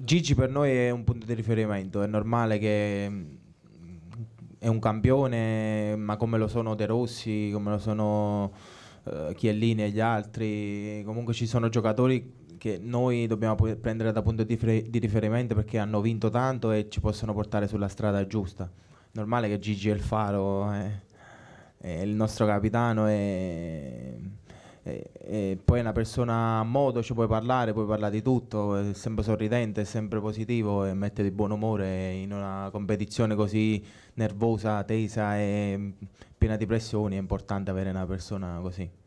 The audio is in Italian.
Gigi per noi è un punto di riferimento, è normale che mm, è un campione, ma come lo sono De Rossi, come lo sono uh, Chiellini e gli altri, comunque ci sono giocatori che noi dobbiamo prendere da punto di, di, riferimento perché hanno vinto tanto e ci possono portare sulla strada giusta. Normale che Gigi è il faro, è, eh, è il nostro capitano e e, e poi è una persona a modo, ci puoi parlare, puoi parlare di tutto, è sempre sorridente, è sempre positivo e mette di buon umore in una competizione così nervosa, tesa e piena di pressioni, è importante avere una persona così.